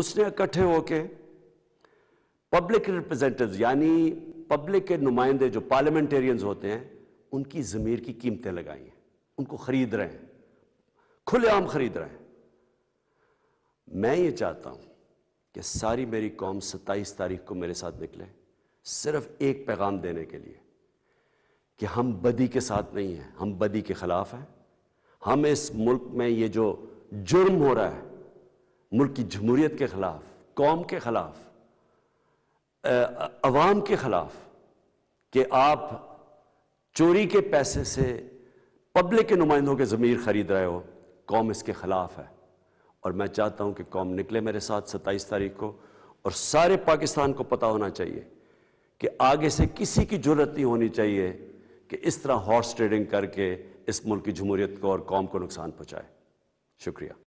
उसने इकट्ठे होके पब्लिक रिप्रेजेंटेटिव यानी पब्लिक के नुमाइंदे जो पार्लियामेंटेरियंस होते हैं उनकी ज़मीर की कीमतें लगाई हैं उनको ख़रीद रहे हैं खुलेआम ख़रीद रहे हैं मैं ये चाहता हूं कि सारी मेरी कौम सत्ताईस तारीख को मेरे साथ निकले सिर्फ एक पैगाम देने के लिए कि हम बदी के साथ नहीं हैं हम बदी के ख़िलाफ़ हैं हम इस मुल्क में ये जो जुर्म हो रहा है मुल्क की जमहूरियत के ख़िलाफ़ कौम के ख़िलाफ़ अवाम के ख़िलाफ़ कि आप चोरी के पैसे से पब्लिक के नुमाइंदों के ज़मीर ख़रीद रहे हो कौम इसके ख़िलाफ़ है और मैं चाहता हूं कि कौम निकले मेरे साथ सत्ताईस तारीख को और सारे पाकिस्तान को पता होना चाहिए कि आगे से किसी की जरूरत नहीं होनी चाहिए कि इस तरह हॉर्स ट्रेडिंग करके इस मुल्क की जमहूरियत को और कौम को नुकसान पहुँचाए शुक्रिया